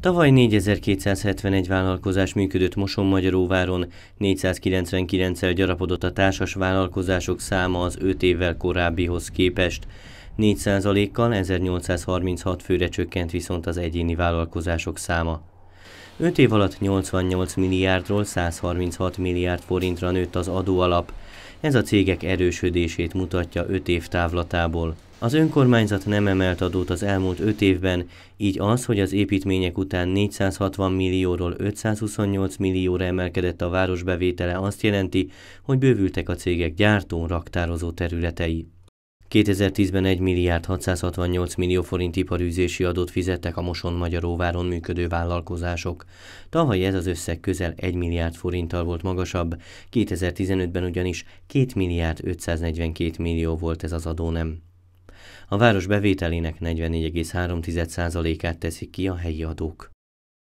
Tavaly 4271 vállalkozás működött Moson-Magyaróváron, 499-el gyarapodott a társas vállalkozások száma az 5 évvel korábbihoz képest. 4%-kal 1836 főre csökkent viszont az egyéni vállalkozások száma. 5 év alatt 88 milliárdról 136 milliárd forintra nőtt az adóalap. Ez a cégek erősödését mutatja 5 év távlatából. Az önkormányzat nem emelt adót az elmúlt 5 évben, így az, hogy az építmények után 460 millióról 528 millióra emelkedett a város bevétele azt jelenti, hogy bővültek a cégek gyártó, raktározó területei. 2010-ben 1 milliárd 668 millió forint iparűzési adót fizettek a Moson Magyaróváron működő vállalkozások. Tavaly ez az összeg közel 1 milliárd forinttal volt magasabb, 2015-ben ugyanis 2 milliárd 542 millió volt ez az adónem. A város bevételének 44,3%-át teszik ki a helyi adók.